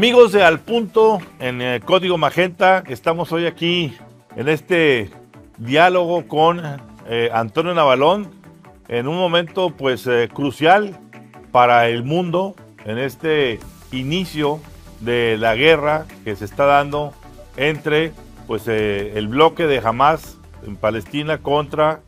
Amigos de Al Punto, en eh, Código Magenta, estamos hoy aquí en este diálogo con eh, Antonio Navalón, en un momento pues eh, crucial para el mundo, en este inicio de la guerra que se está dando entre pues el bloque de Hamas en Palestina contra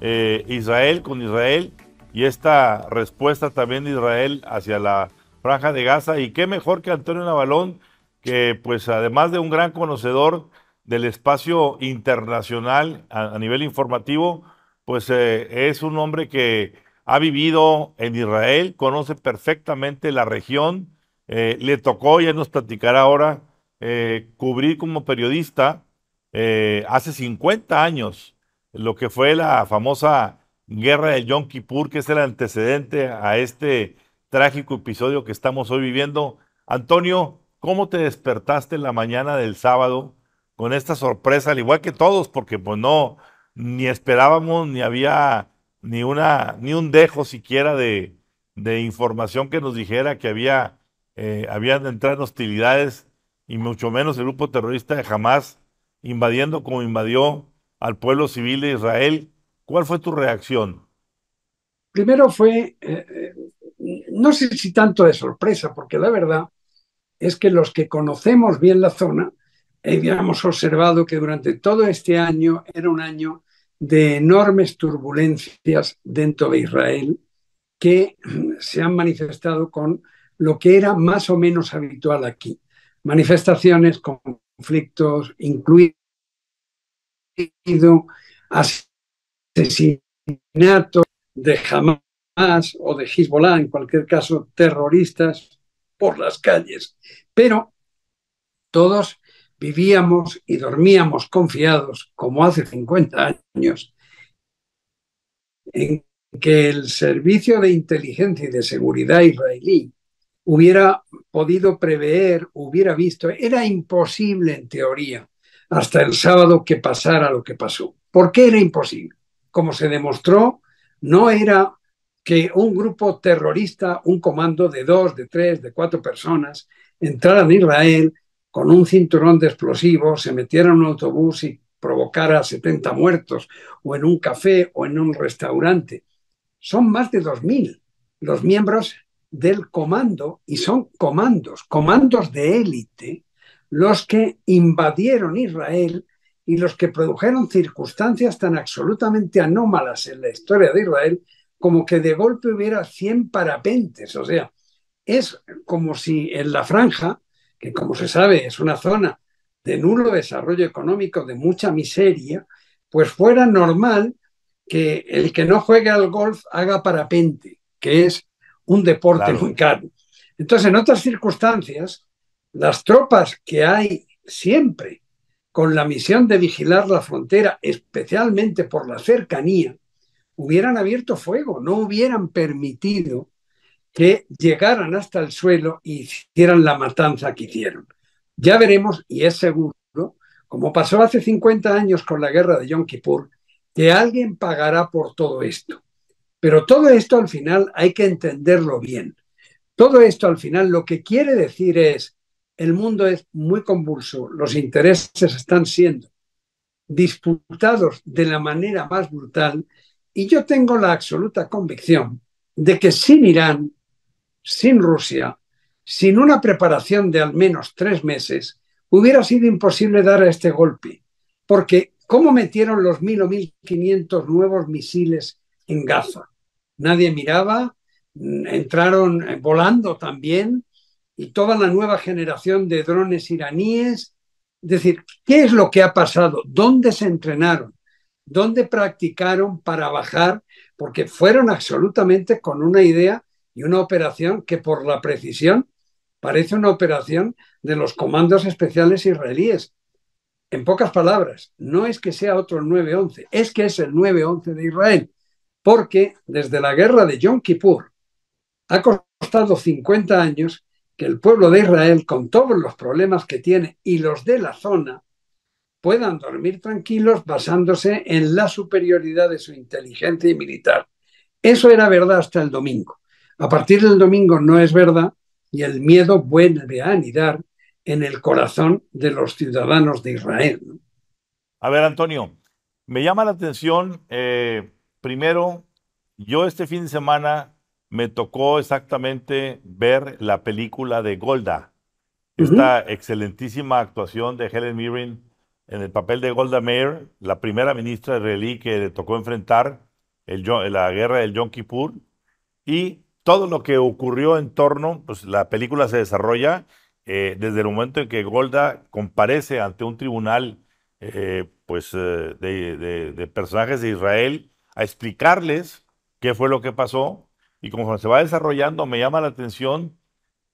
Israel, con Israel, y esta respuesta también de Israel hacia la Franja de Gaza. Y qué mejor que Antonio Navalón, que pues además de un gran conocedor del espacio internacional a, nivel informativo, pues eh, es un hombre que ha vivido en Israel, conoce perfectamente la región, eh, le tocó, ya nos platicará ahora, eh, cubrir como periodista hace 50 años lo que fue la famosa guerra de Yom Kippur, que es el antecedente a este trágico episodio que estamos hoy viviendo. Antonio, ¿cómo te despertaste la mañana del sábado con esta sorpresa, al igual que todos, porque pues no, ni esperábamos, ni había ni una, ni un dejo siquiera de, información que nos dijera que había, eh, habían entrado hostilidades y mucho menos el grupo terrorista de Hamas invadiendo como invadió al pueblo civil de Israel. ¿Cuál fue tu reacción? Primero fue eh, eh, no sé si tanto de sorpresa, porque la verdad es que los que conocemos bien la zona, habíamos observado que durante todo este año era un año de enormes turbulencias dentro de Israel que se han manifestado con lo que era más o menos habitual aquí. Manifestaciones, conflictos, incluido asesinato de jamás o de Hezbollah, en cualquier caso, terroristas por las calles. Pero todos vivíamos y dormíamos confiados, como hace 50 años, en que el servicio de inteligencia y de seguridad israelí hubiera podido prever, hubiera visto, era imposible en teoría hasta el sábado que pasara lo que pasó. ¿Por qué era imposible? Como se demostró, no era que un grupo terrorista, un comando de dos, de tres, de cuatro personas, entrara en Israel con un cinturón de explosivos, se metiera en un autobús y provocara 70 muertos, o en un café o en un restaurante. Son más de 2.000 los miembros del comando y son comandos, comandos de élite, los que invadieron Israel y los que produjeron circunstancias tan absolutamente anómalas en la historia de Israel como que de golpe hubiera 100 parapentes, o sea, es como si en la franja, que como se sabe es una zona de nulo desarrollo económico, de mucha miseria, pues fuera normal que el que no juegue al golf haga parapente, que es un deporte muy caro. Entonces, en otras circunstancias, las tropas que hay siempre con la misión de vigilar la frontera, especialmente por la cercanía, hubieran abierto fuego, no hubieran permitido que llegaran hasta el suelo y hicieran la matanza que hicieron. Ya veremos, y es seguro, como pasó hace 50 años con la guerra de Yom Kippur, que alguien pagará por todo esto. Pero todo esto al final hay que entenderlo bien. Todo esto al final lo que quiere decir es, el mundo es muy convulso, los intereses están siendo disputados de la manera más brutal y yo tengo la absoluta convicción de que sin Irán, sin Rusia, sin una preparación de al menos tres meses, hubiera sido imposible dar a este golpe, porque ¿cómo metieron los mil o 1.500 nuevos misiles en Gaza? Nadie miraba, mm, entraron eh, volando también, y toda la nueva generación de drones iraníes. Es decir, ¿qué es lo que ha pasado? ¿Dónde se entrenaron? dónde practicaron para bajar, porque fueron absolutamente con una idea y una operación que por la precisión parece una operación de los comandos especiales israelíes. En pocas palabras, no es que sea otro 9-11, es que es el 9-11 de Israel, porque desde la guerra de Yom Kippur ha costado 50 años que el pueblo de Israel, con todos los problemas que tiene y los de la zona, puedan dormir tranquilos basándose en la superioridad de su inteligencia y militar. Eso era verdad hasta el domingo. A partir del domingo no es verdad y el miedo vuelve a anidar en el corazón de los ciudadanos de Israel. A ver, Antonio, me llama la atención, eh, primero, yo este fin de semana me tocó exactamente ver la película de Golda, esta excelentísima actuación de Helen Mirren en el papel de Golda Meir, la primera ministra israelí que le tocó enfrentar la guerra del Yom Kippur y todo lo que ocurrió en torno, pues la película se desarrolla eh, desde el momento en que Golda comparece ante un tribunal eh, pues, eh, de, de, personajes de Israel a explicarles qué fue lo que pasó. Y como se va desarrollando, me llama la atención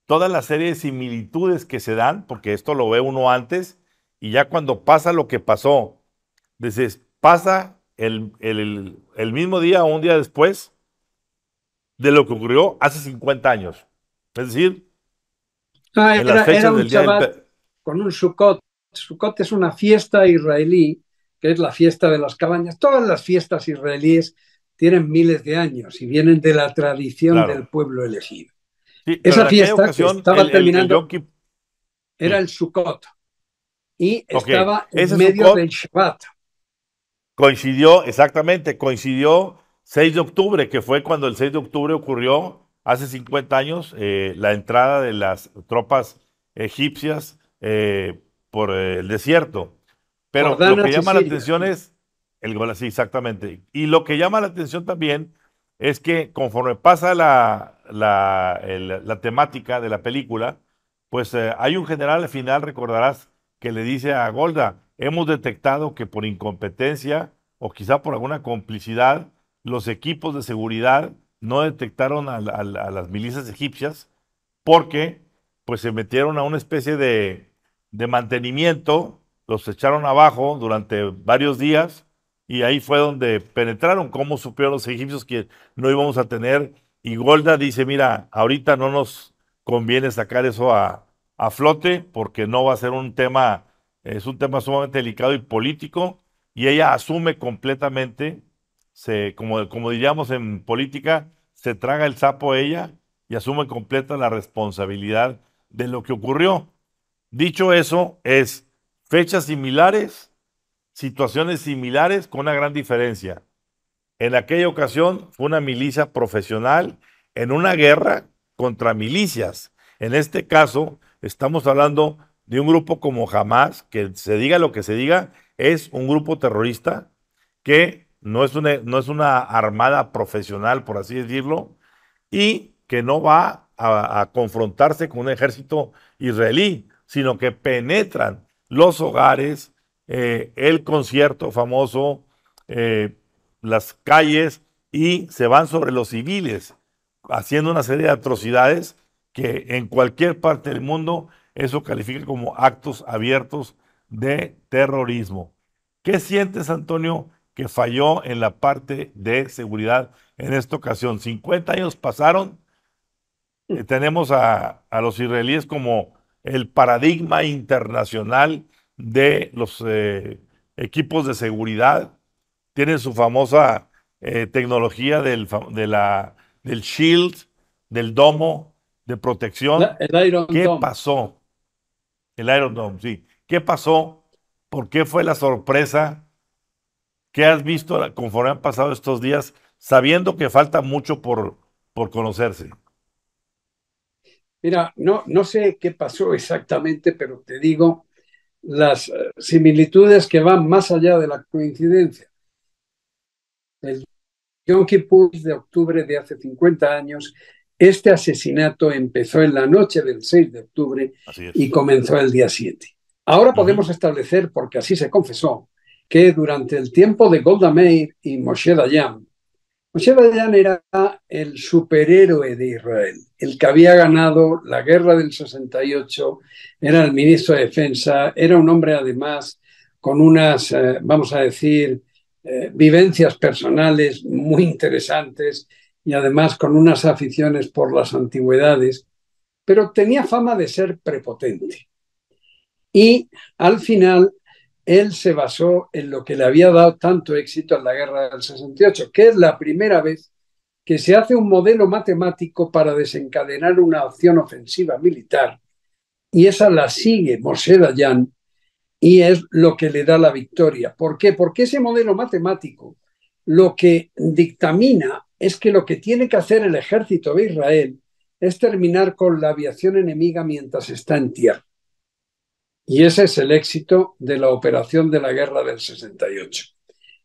toda la serie de similitudes que se dan, porque esto lo ve uno antes y ya cuando pasa lo que pasó, dices, pasa el, el mismo día o un día después de lo que ocurrió hace 50 años. Es decir, ah, era, un del con un Sukkot. Sukkot es una fiesta israelí, que es la fiesta de las cabañas. Todas las fiestas israelíes tienen miles de años y vienen de la tradición del pueblo elegido. Esa fiesta estaba terminando era mm. el Sukkot y estaba en medio del Shabbat. Coincidió, exactamente, coincidió 6 de octubre, que fue cuando el 6 de octubre ocurrió, hace 50 años, eh, la entrada de las tropas egipcias eh, por eh, el desierto. Pero lo que llama la atención es el gol, así exactamente. Y lo que llama la atención también es que conforme pasa la, la, temática de la película, pues hay un general al final, recordarás, que le dice a Golda, hemos detectado que por incompetencia o quizá por alguna complicidad, los equipos de seguridad no detectaron a, las milicias egipcias porque pues se metieron a una especie de, de mantenimiento, los echaron abajo durante varios días y ahí fue donde penetraron, cómo supieron los egipcios que no íbamos a tener. Y Golda dice, mira, ahorita no nos conviene sacar eso a, a flote porque no va a ser un tema, es un tema sumamente delicado y político y ella asume completamente, se, como, como diríamos en política, se traga el sapo ella y asume completa la responsabilidad de lo que ocurrió. Dicho eso, es fechas similares, situaciones similares con una gran diferencia. En aquella ocasión fue una milicia profesional en una guerra contra milicias. En este caso, Estamos hablando de un grupo como Hamas, que se diga lo que se diga, es un grupo terrorista que no es una, armada profesional, por así decirlo, y que no va a, confrontarse con un ejército israelí, sino que penetran los hogares, eh, el concierto famoso, eh, las calles y se van sobre los civiles, haciendo una serie de atrocidades que en cualquier parte del mundo eso califica como actos abiertos de terrorismo. ¿Qué sientes, Antonio, que falló en la parte de seguridad en esta ocasión? 50 años pasaron, mm. eh, tenemos a, los israelíes como el paradigma internacional de los eh, equipos de seguridad, tienen su famosa eh, tecnología del, del shield, del domo, de protección. ¿Qué pasó? El Iron Dome, sí. ¿Qué pasó? ¿Por qué fue la sorpresa? ¿Qué has visto conforme han pasado estos días, sabiendo que falta mucho por, por conocerse? Mira, no, no sé qué pasó exactamente, pero te digo las eh, similitudes que van más allá de la coincidencia. El Yom de octubre de hace 50 años este asesinato empezó en la noche del 6 de octubre y comenzó el día 7. Ahora podemos establecer, porque así se confesó, que durante el tiempo de Golda Meir y Moshe Dayan, Moshe Dayan era el superhéroe de Israel, el que había ganado la guerra del 68, era el ministro de Defensa, era un hombre además con unas, eh, vamos a decir, eh, vivencias personales muy interesantes, y además con unas aficiones por las antigüedades, pero tenía fama de ser prepotente. Y al final él se basó en lo que le había dado tanto éxito en la guerra del 68, que es la primera vez que se hace un modelo matemático para desencadenar una acción ofensiva militar. Y esa la sigue Moshe Dayan y es lo que le da la victoria. ¿Por qué? Porque ese modelo matemático lo que dictamina es que lo que tiene que hacer el ejército de Israel es terminar con la aviación enemiga mientras está en tierra. Y ese es el éxito de la operación de la guerra del 68.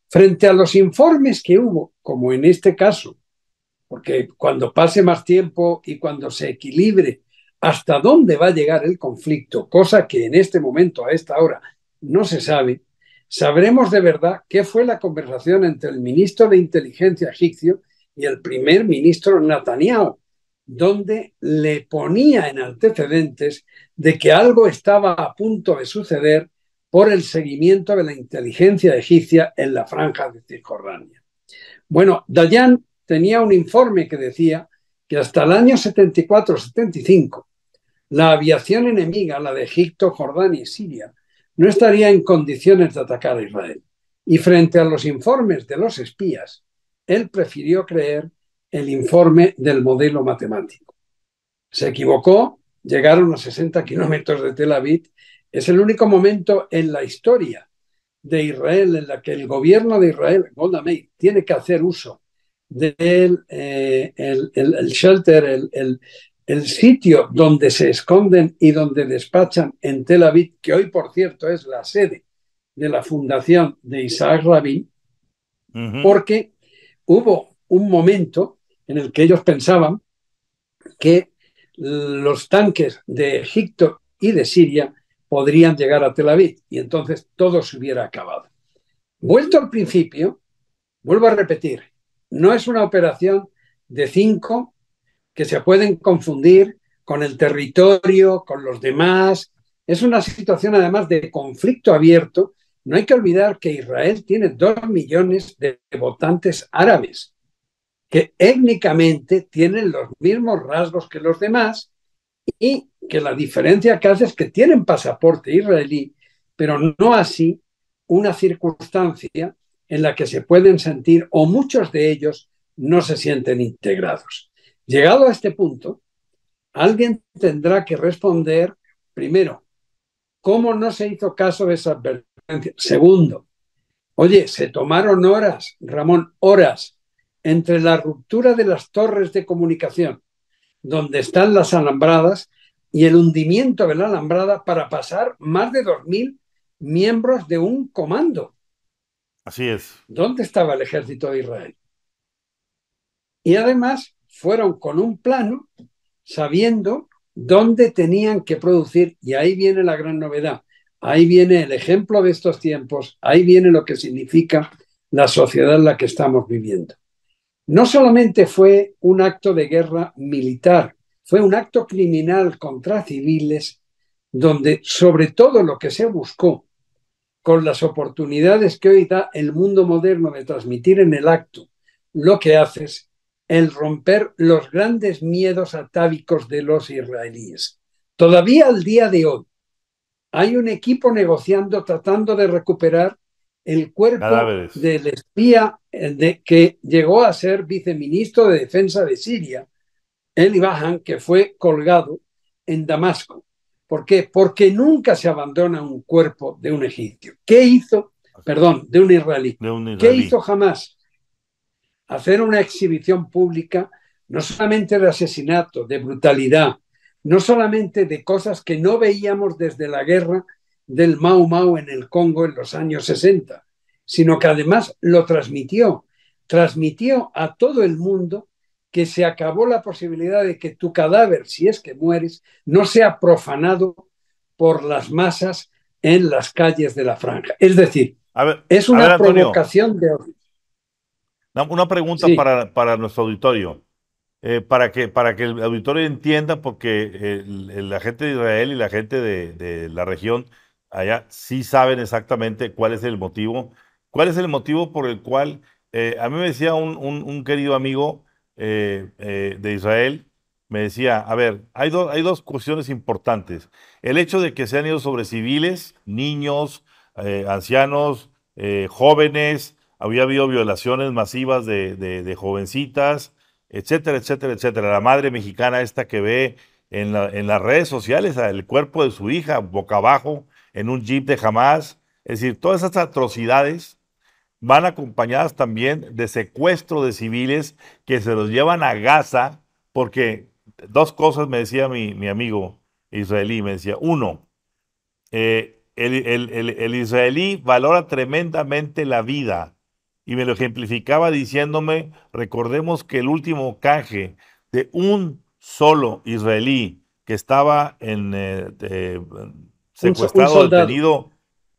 Frente a los informes que hubo, como en este caso, porque cuando pase más tiempo y cuando se equilibre hasta dónde va a llegar el conflicto, cosa que en este momento, a esta hora, no se sabe, sabremos de verdad qué fue la conversación entre el ministro de Inteligencia egipcio y el primer ministro Netanyahu, donde le ponía en antecedentes de que algo estaba a punto de suceder por el seguimiento de la inteligencia egipcia en la franja de Cisjordania. Bueno, Dayan tenía un informe que decía que hasta el año 74-75 la aviación enemiga, la de Egipto, Jordania y Siria, no estaría en condiciones de atacar a Israel. Y frente a los informes de los espías, él prefirió creer el informe del modelo matemático. Se equivocó, llegaron a 60 kilómetros de Tel Aviv. Es el único momento en la historia de Israel en la que el gobierno de Israel, Golda Meir, tiene que hacer uso del eh, el, el, shelter, el, el sitio donde se esconden y donde despachan en Tel Aviv, que hoy por cierto es la sede de la fundación de Isaac Rabin, porque hubo un momento en el que ellos pensaban que los tanques de Egipto y de Siria podrían llegar a Tel Aviv y entonces todo se hubiera acabado. Vuelto al principio, vuelvo a repetir, no es una operación de cinco que se pueden confundir con el territorio, con los demás. Es una situación además de conflicto abierto. No hay que olvidar que Israel tiene dos millones de votantes árabes, que étnicamente tienen los mismos rasgos que los demás y que la diferencia que hace es que tienen pasaporte israelí, pero no así una circunstancia en la que se pueden sentir o muchos de ellos no se sienten integrados. Llegado a este punto, alguien tendrá que responder, primero, ¿cómo no se hizo caso de esa advertencia? Segundo, oye, se tomaron horas, Ramón, horas entre la ruptura de las torres de comunicación, donde están las alambradas, y el hundimiento de la alambrada para pasar más de 2.000 miembros de un comando. Así es. ¿Dónde estaba el ejército de Israel? Y además, fueron con un plano, sabiendo dónde tenían que producir, y ahí viene la gran novedad, ahí viene el ejemplo de estos tiempos, ahí viene lo que significa la sociedad en la que estamos viviendo. No solamente fue un acto de guerra militar, fue un acto criminal contra civiles, donde sobre todo lo que se buscó, con las oportunidades que hoy da el mundo moderno de transmitir en el acto lo que haces, el romper los grandes miedos atávicos de los israelíes. Todavía al día de hoy hay un equipo negociando tratando de recuperar el cuerpo del espía eh, de, que llegó a ser viceministro de Defensa de Siria, el Bahan, que fue colgado en Damasco. ¿Por qué? Porque nunca se abandona un cuerpo de un egipcio. ¿Qué hizo? Perdón, De un israelí. ¿Qué hizo jamás? hacer una exhibición pública no solamente de asesinato, de brutalidad, no solamente de cosas que no veíamos desde la guerra del Mau Mau en el Congo en los años 60, sino que además lo transmitió, transmitió a todo el mundo que se acabó la posibilidad de que tu cadáver, si es que mueres, no sea profanado por las masas en las calles de la franja. Es decir, es una provocación de... Una pregunta para, para, nuestro auditorio, eh, para, que, para que el auditorio entienda, porque eh, la gente de Israel y la gente de, la región allá sí saben exactamente cuál es el motivo. ¿Cuál es el motivo por el cual, eh, a mí me decía un, querido amigo de Israel, me decía, a ver, hay, hay dos cuestiones importantes. El hecho de que se han ido sobre civiles, niños, ancianos, jóvenes, había habido violaciones masivas de, jovencitas, etcétera, etcétera, etcétera. La madre mexicana esta que ve en, las redes sociales el cuerpo de su hija boca abajo en un jeep de jamás. Es decir, todas esas atrocidades van acompañadas también de secuestro de civiles que se los llevan a Gaza, porque dos cosas me decía mi, amigo israelí, me decía, uno, eh, el israelí valora tremendamente la vida, y me lo ejemplificaba diciéndome, recordemos que el último canje de un solo israelí que estaba en, eh, secuestrado, detenido,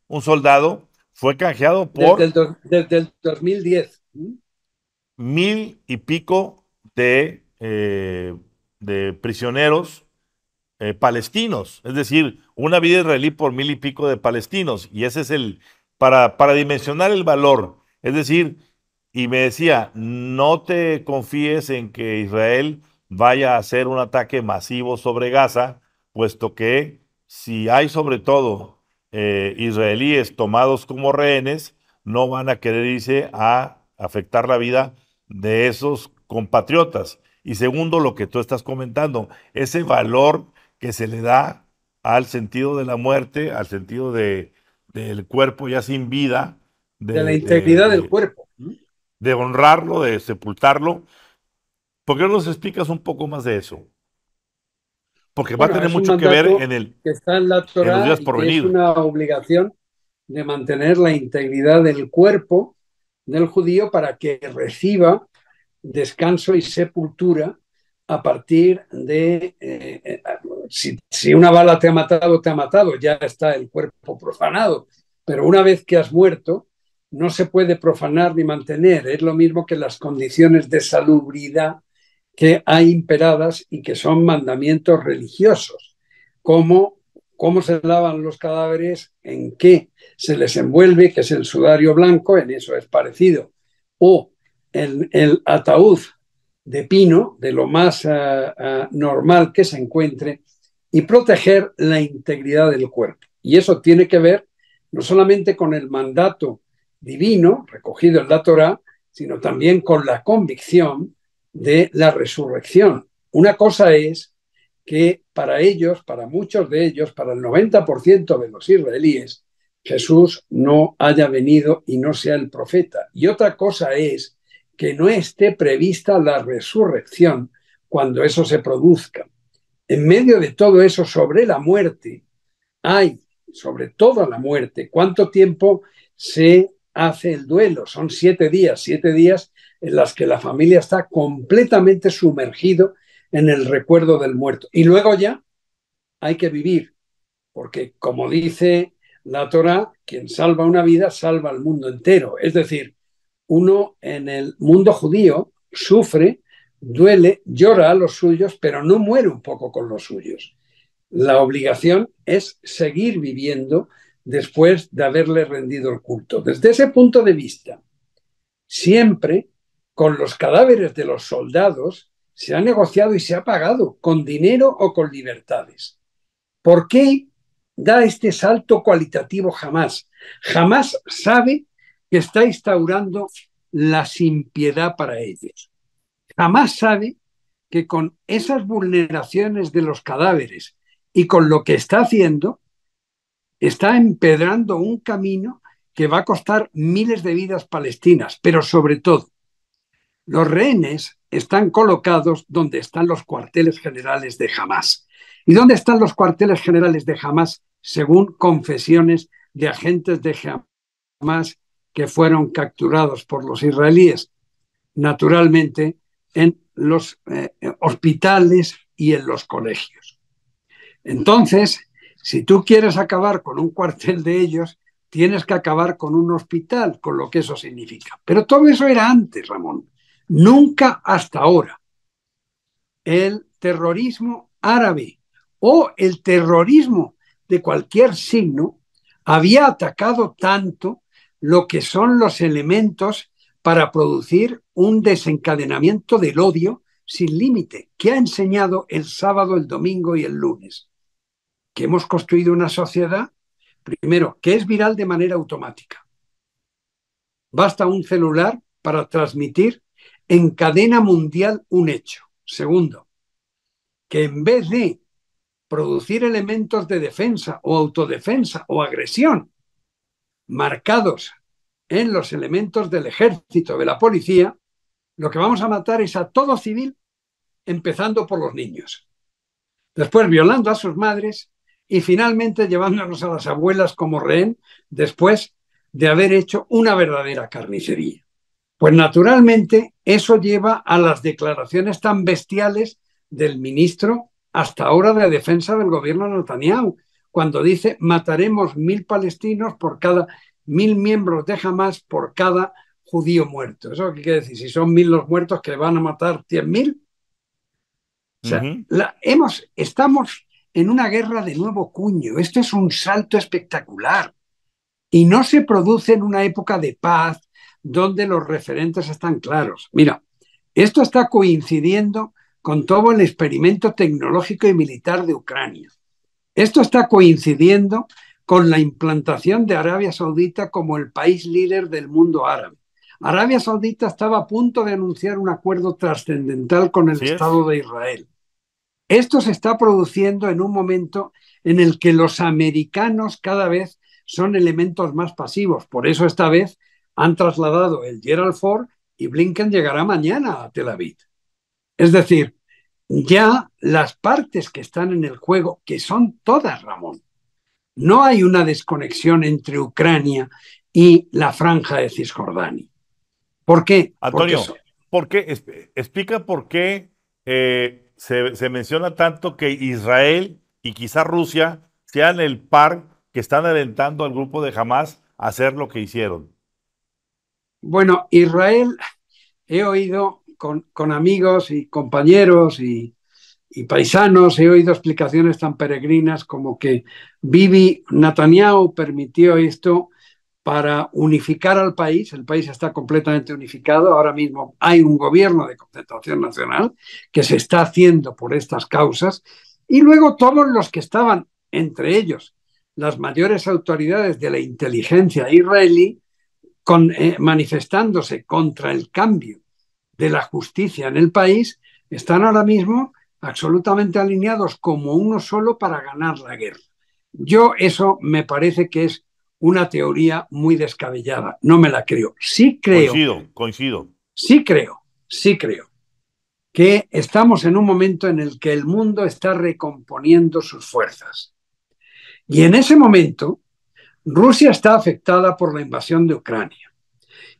un soldado, fue canjeado por... Desde el, 2010. Mil y pico de, eh, de prisioneros eh, palestinos, es decir, una vida israelí por mil y pico de palestinos, y ese es el, para, para dimensionar el valor es decir, y me decía, no te confíes en que Israel vaya a hacer un ataque masivo sobre Gaza, puesto que si hay sobre todo eh, israelíes tomados como rehenes, no van a querer irse a afectar la vida de esos compatriotas. Y segundo, lo que tú estás comentando, ese valor que se le da al sentido de la muerte, al sentido de, del cuerpo ya sin vida, de, la integridad eh, del cuerpo. De honrarlo, de sepultarlo. ¿Por qué no nos explicas un poco más de eso? Porque va a tener mucho que ver en el que está en la Es una obligación de mantener la integridad del cuerpo del judío para que reciba descanso y sepultura a partir de eh, eh, si, una bala te ha matado, te ha matado, ya está el cuerpo profanado. Pero una vez que has muerto, no se puede profanar ni mantener. Es lo mismo que las condiciones de salubridad que hay imperadas y que son mandamientos religiosos, como cómo se lavan los cadáveres, en qué se les envuelve, que es el sudario blanco, en eso es parecido, o el, el ataúd de pino, de lo más ah, ah, normal que se encuentre, y proteger la integridad del cuerpo. Y eso tiene que ver no solamente con el mandato divino recogido en la Torá, sino también con la convicción de la resurrección. Una cosa es que para ellos, para muchos de ellos, para el 90% de los israelíes, Jesús no haya venido y no sea el profeta. Y otra cosa es que no esté prevista la resurrección cuando eso se produzca. En medio de todo eso, sobre la muerte, hay, sobre toda la muerte, cuánto tiempo se hace el duelo. Son siete días, siete días en las que la familia está completamente sumergido en el recuerdo del muerto. Y luego ya hay que vivir, porque como dice la Torah, quien salva una vida salva al mundo entero. Es decir, uno en el mundo judío sufre, duele, llora a los suyos, pero no muere un poco con los suyos. La obligación es seguir viviendo después de haberle rendido el culto. Desde ese punto de vista, siempre con los cadáveres de los soldados se ha negociado y se ha pagado con dinero o con libertades. ¿Por qué da este salto cualitativo jamás? Jamás sabe que está instaurando la sin para ellos. Jamás sabe que con esas vulneraciones de los cadáveres y con lo que está haciendo, está empedrando un camino que va a costar miles de vidas palestinas, pero sobre todo, los rehenes están colocados donde están los cuarteles generales de Hamas. ¿Y dónde están los cuarteles generales de Hamas? Según confesiones de agentes de Hamas que fueron capturados por los israelíes, naturalmente en los eh, eh, hospitales y en los colegios. Entonces, si tú quieres acabar con un cuartel de ellos, tienes que acabar con un hospital, con lo que eso significa. Pero todo eso era antes, Ramón. Nunca hasta ahora. El terrorismo árabe o el terrorismo de cualquier signo había atacado tanto lo que son los elementos para producir un desencadenamiento del odio sin límite, que ha enseñado el sábado, el domingo y el lunes que hemos construido una sociedad, primero, que es viral de manera automática. Basta un celular para transmitir en cadena mundial un hecho. Segundo, que en vez de producir elementos de defensa o autodefensa o agresión marcados en los elementos del ejército, de la policía, lo que vamos a matar es a todo civil, empezando por los niños. Después, violando a sus madres, y finalmente llevándonos a las abuelas como rehén después de haber hecho una verdadera carnicería. Pues naturalmente eso lleva a las declaraciones tan bestiales del ministro hasta ahora de defensa del gobierno de Netanyahu, cuando dice mataremos mil palestinos por cada mil miembros de Hamas por cada judío muerto. ¿Eso qué quiere decir? Si son mil los muertos que van a matar cien mil. O sea, hemos, estamos en una guerra de nuevo cuño. Esto es un salto espectacular y no se produce en una época de paz donde los referentes están claros. Mira, esto está coincidiendo con todo el experimento tecnológico y militar de Ucrania. Esto está coincidiendo con la implantación de Arabia Saudita como el país líder del mundo árabe. Arabia Saudita estaba a punto de anunciar un acuerdo trascendental con el Estado de Israel. Esto se está produciendo en un momento en el que los americanos cada vez son elementos más pasivos. Por eso esta vez han trasladado el Gerald Ford y Blinken llegará mañana a Tel Aviv. Es decir, ya las partes que están en el juego, que son todas, Ramón, no hay una desconexión entre Ucrania y la franja de Cisjordania. ¿Por qué? Antonio, Porque... ¿por qué? Explica por qué eh, se, menciona tanto que Israel y quizá Rusia sean el par que están alentando al grupo de Hamas a hacer lo que hicieron. Bueno, Israel, he oído con, amigos y compañeros y, y, paisanos, he oído explicaciones tan peregrinas como que Bibi Netanyahu permitió esto para unificar al país. El país está completamente unificado. Ahora mismo hay un gobierno de concentración nacional que se está haciendo por estas causas. Y luego todos los que estaban, entre ellos las mayores autoridades de la inteligencia israelí, eh, manifestándose contra el cambio de la justicia en el país, están ahora mismo absolutamente alineados como uno solo para ganar la guerra. Yo eso me parece que es una teoría muy descabellada. No me la creo. Sí creo. Coincido, coincido. Sí creo, sí creo que estamos en un momento en el que el mundo está recomponiendo sus fuerzas. Y en ese momento, Rusia está afectada por la invasión de Ucrania.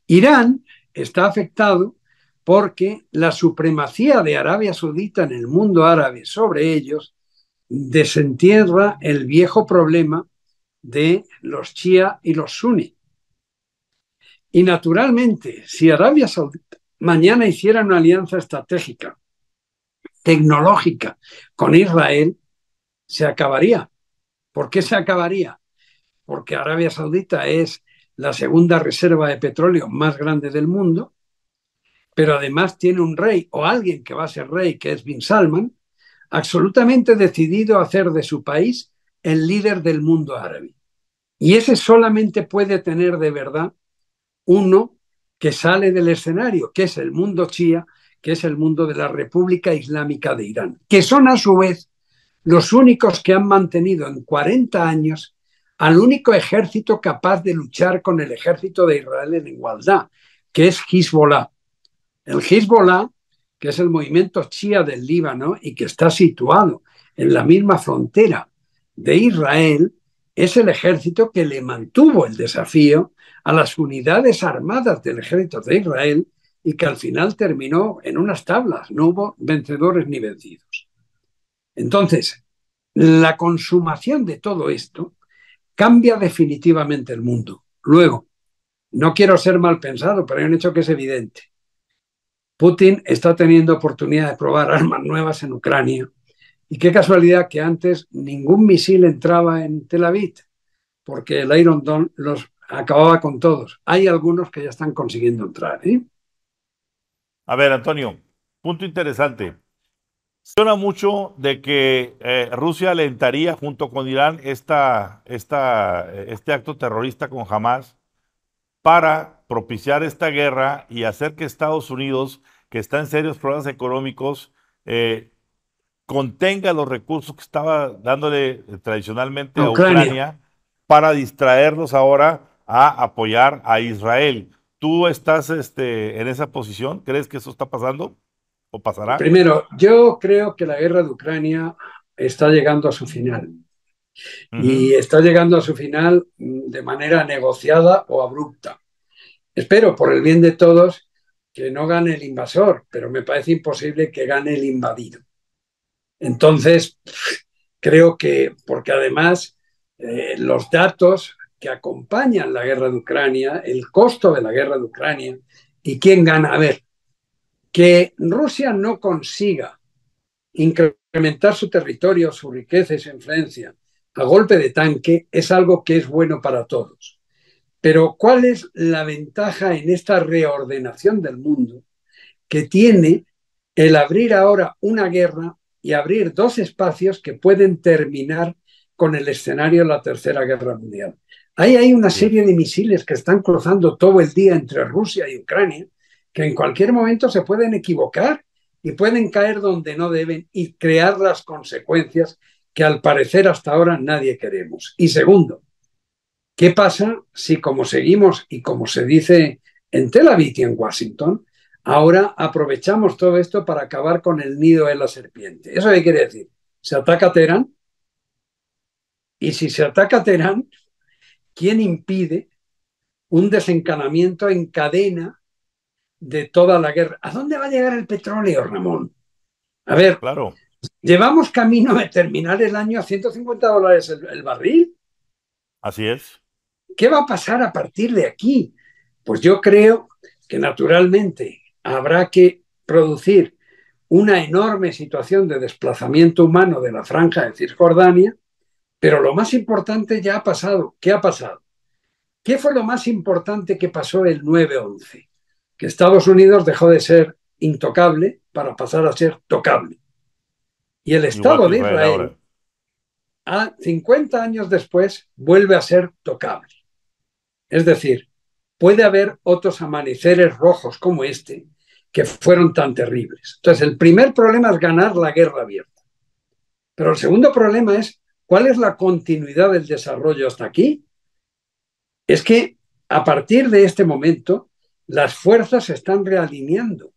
Irán está afectado porque la supremacía de Arabia Saudita en el mundo árabe sobre ellos desentierra el viejo problema de los Chia y los Sunni. Y naturalmente, si Arabia Saudita mañana hiciera una alianza estratégica, tecnológica, con Israel, se acabaría. ¿Por qué se acabaría? Porque Arabia Saudita es la segunda reserva de petróleo más grande del mundo, pero además tiene un rey o alguien que va a ser rey, que es Bin Salman, absolutamente decidido a hacer de su país el líder del mundo árabe. Y ese solamente puede tener de verdad uno que sale del escenario, que es el mundo chía, que es el mundo de la República Islámica de Irán, que son a su vez los únicos que han mantenido en 40 años al único ejército capaz de luchar con el ejército de Israel en igualdad, que es Hezbollah. El Hezbollah, que es el movimiento chía del Líbano y que está situado en la misma frontera de Israel es el ejército que le mantuvo el desafío a las unidades armadas del ejército de Israel y que al final terminó en unas tablas, no hubo vencedores ni vencidos. Entonces, la consumación de todo esto cambia definitivamente el mundo. Luego, no quiero ser mal pensado, pero hay un hecho que es evidente. Putin está teniendo oportunidad de probar armas nuevas en Ucrania y qué casualidad que antes ningún misil entraba en Tel Aviv, porque el Iron Dome los acababa con todos. Hay algunos que ya están consiguiendo entrar. ¿eh? A ver, Antonio, punto interesante. Suena mucho de que eh, Rusia alentaría junto con Irán esta, eh, este acto terrorista con Hamas para propiciar esta guerra y hacer que Estados Unidos, que está en serios problemas económicos, contenga los recursos que estaba dándole eh, tradicionalmente a Ucrania para distraerlos ahora a apoyar a Israel. ¿Tú estás este, en esa posición? ¿Crees que eso está pasando o pasará? Primero, yo creo que la guerra de Ucrania está llegando a su final. Y está llegando a su final mm, de manera negociada o abrupta. Espero, por el bien de todos, que no gane el invasor, pero me parece imposible que gane el invadido. Entonces, creo que, porque además eh, los datos que acompañan la guerra de Ucrania, el costo de la guerra de Ucrania y quién gana. A ver, que Rusia no consiga incrementar su territorio, su riqueza y su influencia a golpe de tanque es algo que es bueno para todos. Pero ¿cuál es la ventaja en esta reordenación del mundo que tiene el abrir ahora una guerra y abrir dos espacios que pueden terminar con el escenario de la Tercera Guerra Mundial. Ahí hay una serie de misiles que están cruzando todo el día entre Rusia y Ucrania, que en cualquier momento se pueden equivocar y pueden caer donde no deben y crear las consecuencias que al parecer hasta ahora nadie queremos. Y segundo, ¿qué pasa si como seguimos y como se dice en Tel Aviv y en Washington, Ahora aprovechamos todo esto para acabar con el nido de la serpiente. ¿Eso qué quiere decir? Se ataca a Teherán. Y si se ataca a Teherán, ¿quién impide un desencanamiento en cadena de toda la guerra? ¿A dónde va a llegar el petróleo, Ramón? A ver, claro. llevamos camino de terminar el año a 150 dólares el barril. Así es. ¿Qué va a pasar a partir de aquí? Pues yo creo que naturalmente habrá que producir una enorme situación de desplazamiento humano de la franja de Cisjordania, pero lo más importante ya ha pasado. ¿Qué ha pasado? ¿Qué fue lo más importante que pasó el 9-11? Que Estados Unidos dejó de ser intocable para pasar a ser tocable. Y el Estado de Israel, a 50 años después, vuelve a ser tocable. Es decir, puede haber otros amaneceres rojos como este, que fueron tan terribles. Entonces, el primer problema es ganar la guerra abierta. Pero el segundo problema es, ¿cuál es la continuidad del desarrollo hasta aquí? Es que a partir de este momento, las fuerzas se están realineando.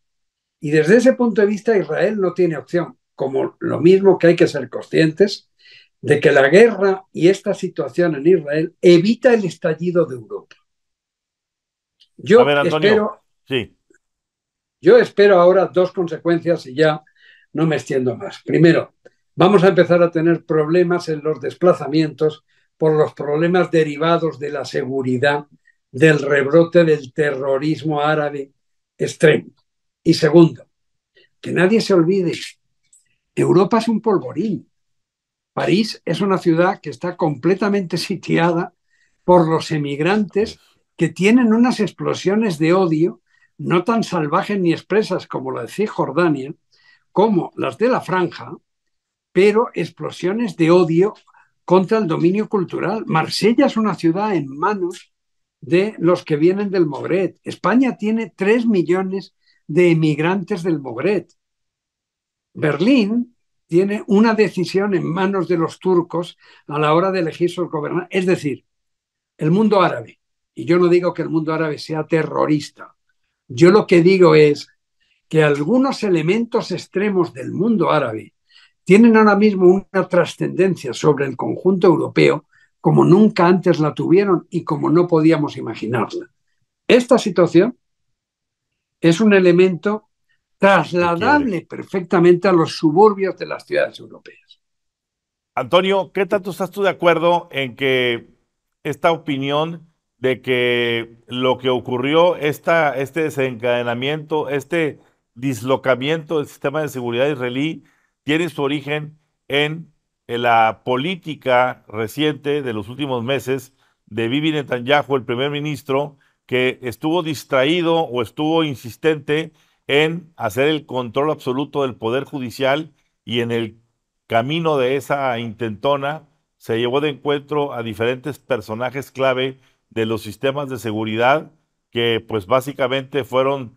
Y desde ese punto de vista, Israel no tiene opción, como lo mismo que hay que ser conscientes de que la guerra y esta situación en Israel evita el estallido de Europa. Yo ver, sí. Yo espero ahora dos consecuencias y ya no me extiendo más. Primero, vamos a empezar a tener problemas en los desplazamientos por los problemas derivados de la seguridad del rebrote del terrorismo árabe extremo. Y segundo, que nadie se olvide, Europa es un polvorín. París es una ciudad que está completamente sitiada por los emigrantes que tienen unas explosiones de odio no tan salvajes ni expresas como la de Cisjordania, como las de la Franja, pero explosiones de odio contra el dominio cultural. Marsella es una ciudad en manos de los que vienen del Mogret. España tiene 3 millones de emigrantes del Mogret. Berlín tiene una decisión en manos de los turcos a la hora de elegir su gobernantes. Es decir, el mundo árabe, y yo no digo que el mundo árabe sea terrorista, yo lo que digo es que algunos elementos extremos del mundo árabe tienen ahora mismo una trascendencia sobre el conjunto europeo como nunca antes la tuvieron y como no podíamos imaginarla. Esta situación es un elemento trasladable perfectamente a los suburbios de las ciudades europeas. Antonio, ¿qué tanto estás tú de acuerdo en que esta opinión de que lo que ocurrió, esta, este desencadenamiento, este dislocamiento del sistema de seguridad israelí, tiene su origen en, la política reciente de los últimos meses de Bibi Netanyahu, el primer ministro, que estuvo distraído o estuvo insistente en hacer el control absoluto del Poder Judicial y en el camino de esa intentona se llevó de encuentro a diferentes personajes clave de los sistemas de seguridad que pues básicamente fueron,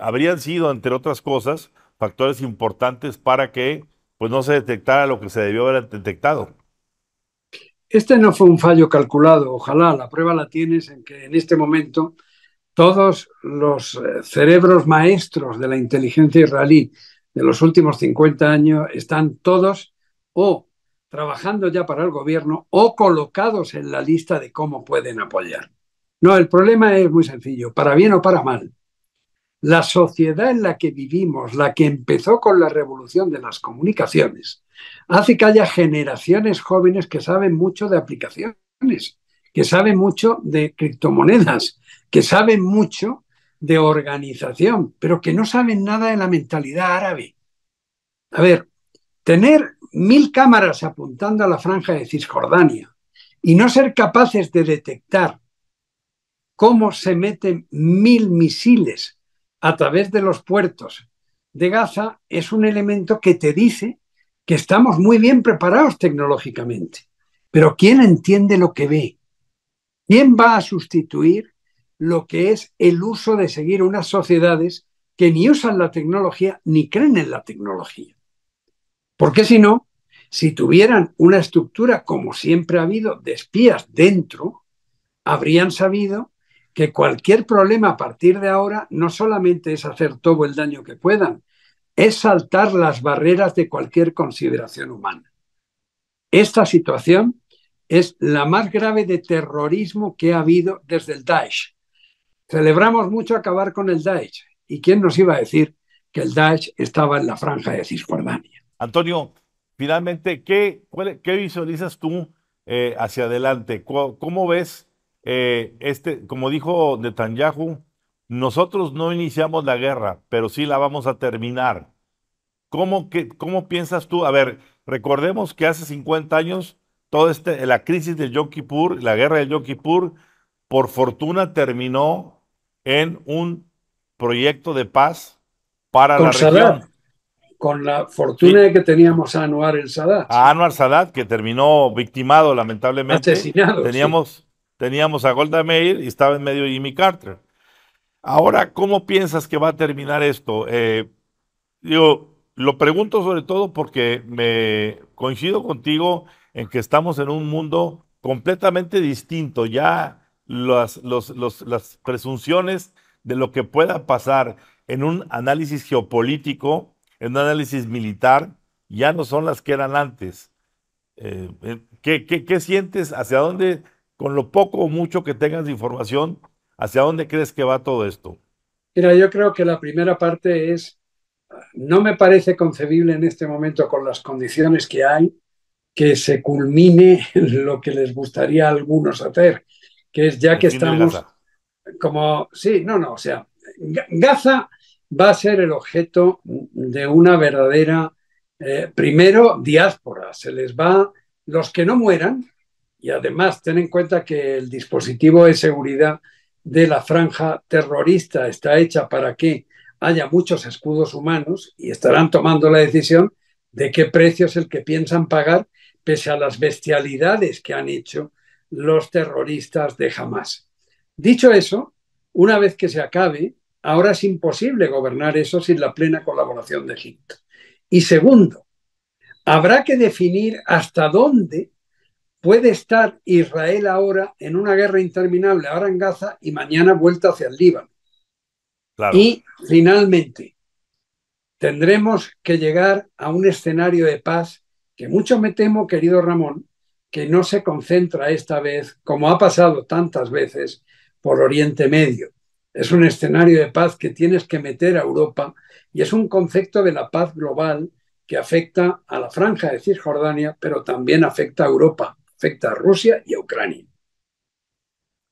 habrían sido, entre otras cosas, factores importantes para que pues no se detectara lo que se debió haber detectado. Este no fue un fallo calculado, ojalá la prueba la tienes en que en este momento todos los eh, cerebros maestros de la inteligencia israelí de los últimos 50 años están todos o trabajando ya para el gobierno o colocados en la lista de cómo pueden apoyar. No, el problema es muy sencillo, para bien o para mal. La sociedad en la que vivimos, la que empezó con la revolución de las comunicaciones, hace que haya generaciones jóvenes que saben mucho de aplicaciones, que saben mucho de criptomonedas, que saben mucho de organización, pero que no saben nada de la mentalidad árabe. A ver, tener mil cámaras apuntando a la franja de Cisjordania y no ser capaces de detectar cómo se meten mil misiles a través de los puertos de Gaza es un elemento que te dice que estamos muy bien preparados tecnológicamente. Pero ¿quién entiende lo que ve? ¿Quién va a sustituir lo que es el uso de seguir unas sociedades que ni usan la tecnología ni creen en la tecnología? Porque si no, si tuvieran una estructura como siempre ha habido de espías dentro, habrían sabido que cualquier problema a partir de ahora no solamente es hacer todo el daño que puedan, es saltar las barreras de cualquier consideración humana. Esta situación es la más grave de terrorismo que ha habido desde el Daesh. Celebramos mucho acabar con el Daesh. ¿Y quién nos iba a decir que el Daesh estaba en la franja de Cisjordania? Antonio, finalmente, ¿qué, visualizas tú eh, hacia adelante? ¿Cómo, ves eh, este, como dijo Netanyahu, nosotros no iniciamos la guerra, pero sí la vamos a terminar? ¿Cómo, cómo piensas tú? A ver, recordemos que hace 50 años, toda este, la crisis del Yom Kippur, la guerra del Yom Kippur, por fortuna terminó en un proyecto de paz para la región con la fortuna de que teníamos a Anwar el Sadat. A Anwar Sadat, que terminó victimado lamentablemente. Asesinado. Teníamos, teníamos a Golda Meir y estaba en medio de Jimmy Carter. Ahora, ¿cómo piensas que va a terminar esto? Eh, lo pregunto sobre todo porque me coincido contigo en que estamos en un mundo completamente distinto. Ya las, las presunciones de lo que pueda pasar en un análisis geopolítico en análisis militar ya no son las que eran antes. Eh, eh, ¿qué, qué sientes? ¿Hacia dónde, con lo poco o mucho que tengas de información, hacia dónde crees que va todo esto? Mira, yo creo que la primera parte es, no me parece concebible en este momento con las condiciones que hay que se culmine lo que les gustaría a algunos hacer, que es ya que estamos como, sí, no, no, o sea, Gaza va a ser el objeto de una verdadera, eh, primero, diáspora. Se les va, los que no mueran, y además ten en cuenta que el dispositivo de seguridad de la franja terrorista está hecha para que haya muchos escudos humanos y estarán tomando la decisión de qué precio es el que piensan pagar pese a las bestialidades que han hecho los terroristas de jamás. Dicho eso, una vez que se acabe, Ahora es imposible gobernar eso sin la plena colaboración de Egipto. Y segundo, habrá que definir hasta dónde puede estar Israel ahora en una guerra interminable, ahora en Gaza y mañana vuelta hacia el Líbano. Y finalmente, tendremos que llegar a un escenario de paz que mucho me temo, querido Ramón, que no se concentra esta vez, como ha pasado tantas veces, por Oriente Medio, es un escenario de paz que tienes que meter a Europa y es un concepto de la paz global que afecta a la franja de Cisjordania, pero también afecta a Europa, afecta a Rusia y a Ucrania.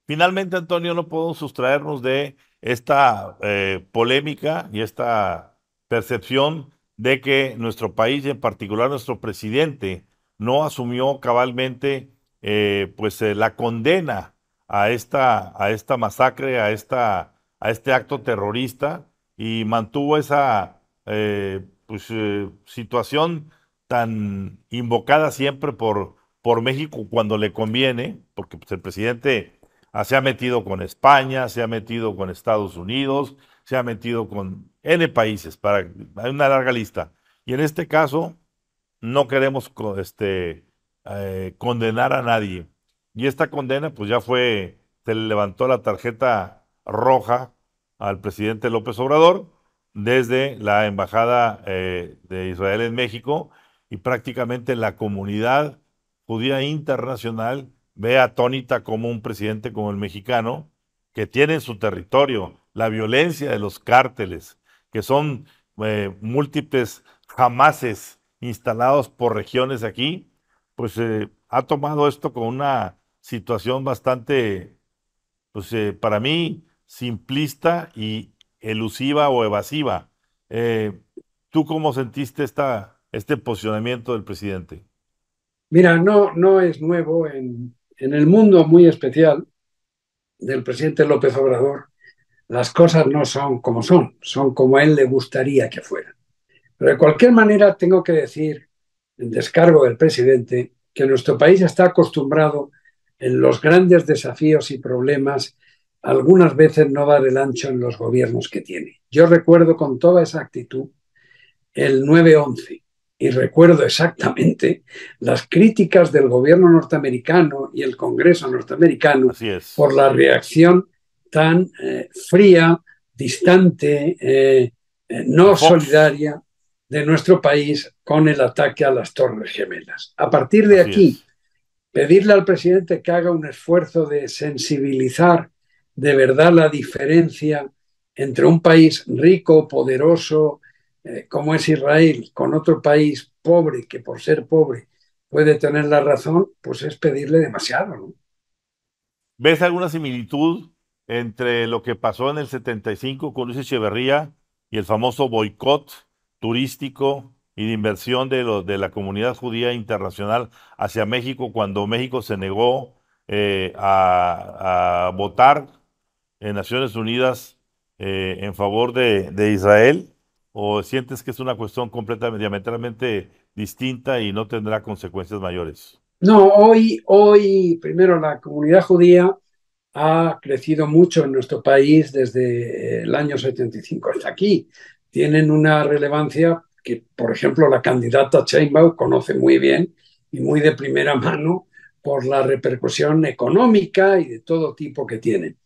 Finalmente, Antonio, no podemos sustraernos de esta eh, polémica y esta percepción de que nuestro país, y en particular nuestro presidente, no asumió cabalmente eh, pues, eh, la condena a esta, a esta masacre, a, esta, a este acto terrorista y mantuvo esa eh, pues, eh, situación tan invocada siempre por, por México cuando le conviene, porque pues, el presidente se ha metido con España, se ha metido con Estados Unidos, se ha metido con N países, para, hay una larga lista. Y en este caso, no queremos este, eh, condenar a nadie, y esta condena, pues ya fue, se le levantó la tarjeta roja al presidente López Obrador desde la Embajada eh, de Israel en México y prácticamente la comunidad judía internacional ve atónita como un presidente como el mexicano, que tiene en su territorio la violencia de los cárteles, que son eh, múltiples jamases instalados por regiones aquí, pues eh, ha tomado esto con una situación bastante, pues eh, para mí, simplista y elusiva o evasiva. Eh, ¿Tú cómo sentiste esta, este posicionamiento del presidente? Mira, no, no es nuevo en, en el mundo muy especial del presidente López Obrador. Las cosas no son como son, son como a él le gustaría que fueran. Pero de cualquier manera tengo que decir, en descargo del presidente, que nuestro país está acostumbrado en los grandes desafíos y problemas algunas veces no dar el ancho en los gobiernos que tiene. Yo recuerdo con toda exactitud el 9-11 y recuerdo exactamente las críticas del gobierno norteamericano y el Congreso norteamericano por la reacción tan eh, fría, distante, eh, eh, no solidaria de nuestro país con el ataque a las Torres Gemelas. A partir de aquí, pedirle al presidente que haga un esfuerzo de sensibilizar de verdad la diferencia entre un país rico, poderoso, eh, como es Israel, con otro país pobre, que por ser pobre puede tener la razón, pues es pedirle demasiado. ¿Ves alguna similitud entre lo que pasó en el 75 con Luis Echeverría y el famoso boicot turístico y de inversión de, los, de la comunidad judía internacional hacia México cuando México se negó eh, a, votar en Naciones Unidas eh, en favor de, Israel? ¿O sientes que es una cuestión completamente, diametralmente distinta y no tendrá consecuencias mayores? No, hoy, hoy primero la comunidad judía ha crecido mucho en nuestro país desde el año 75 hasta aquí. Tienen una relevancia que, por ejemplo, la candidata Chainbaum conoce muy bien y muy de primera mano por la repercusión económica y de todo tipo que tiene.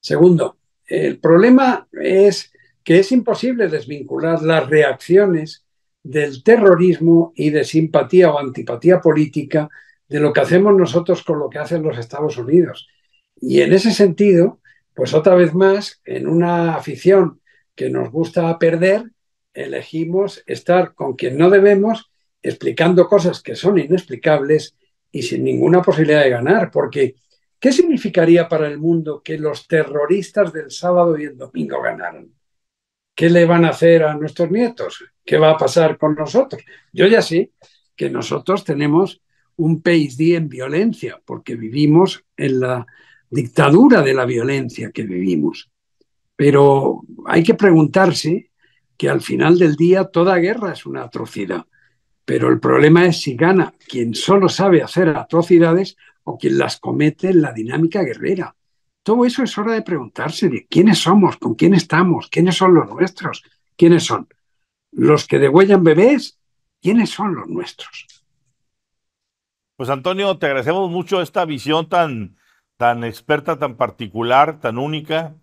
Segundo, el problema es que es imposible desvincular las reacciones del terrorismo y de simpatía o antipatía política de lo que hacemos nosotros con lo que hacen los Estados Unidos. Y en ese sentido, pues otra vez más, en una afición que nos gusta perder, elegimos estar con quien no debemos, explicando cosas que son inexplicables y sin ninguna posibilidad de ganar, porque ¿qué significaría para el mundo que los terroristas del sábado y el domingo ganaran? ¿Qué le van a hacer a nuestros nietos? ¿Qué va a pasar con nosotros? Yo ya sé que nosotros tenemos un PSD en violencia, porque vivimos en la dictadura de la violencia que vivimos. Pero hay que preguntarse que al final del día toda guerra es una atrocidad. Pero el problema es si gana quien solo sabe hacer atrocidades o quien las comete en la dinámica guerrera. Todo eso es hora de preguntarse de quiénes somos, con quién estamos, quiénes son los nuestros, quiénes son los que degüellan bebés, quiénes son los nuestros. Pues Antonio, te agradecemos mucho esta visión tan, tan experta, tan particular, tan única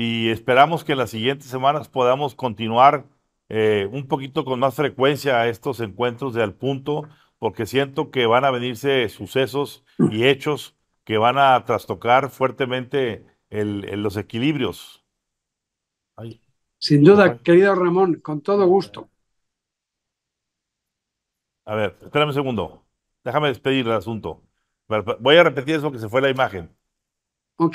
y esperamos que en las siguientes semanas podamos continuar eh, un poquito con más frecuencia a estos encuentros de al punto, porque siento que van a venirse sucesos y hechos que van a trastocar fuertemente los equilibrios. Sin duda, querido Ramón, con todo gusto. A ver, espérame un segundo. Déjame despedir el asunto. Voy a repetir eso que se fue la imagen.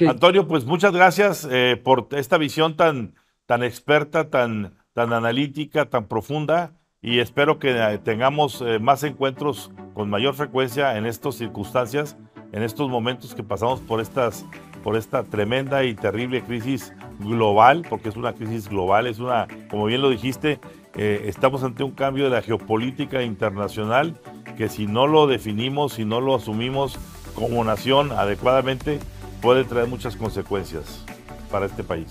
Antonio, pues muchas gracias eh, por esta visión tan, tan experta, tan, tan analítica, tan profunda y espero que eh, tengamos eh, más encuentros con mayor frecuencia en estas circunstancias, en estos momentos que pasamos por, estas, por esta tremenda y terrible crisis global, porque es una crisis global, es una, como bien lo dijiste, estamos ante un cambio de la geopolítica internacional que si no lo definimos, si no lo asumimos como nación adecuadamente, puede traer muchas consecuencias para este país.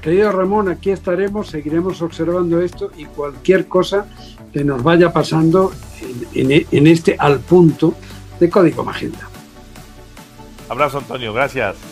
Querido Ramón, aquí estaremos, seguiremos observando esto y cualquier cosa que nos vaya pasando en, este al punto de Código Magenta. Abrazo Antonio, gracias.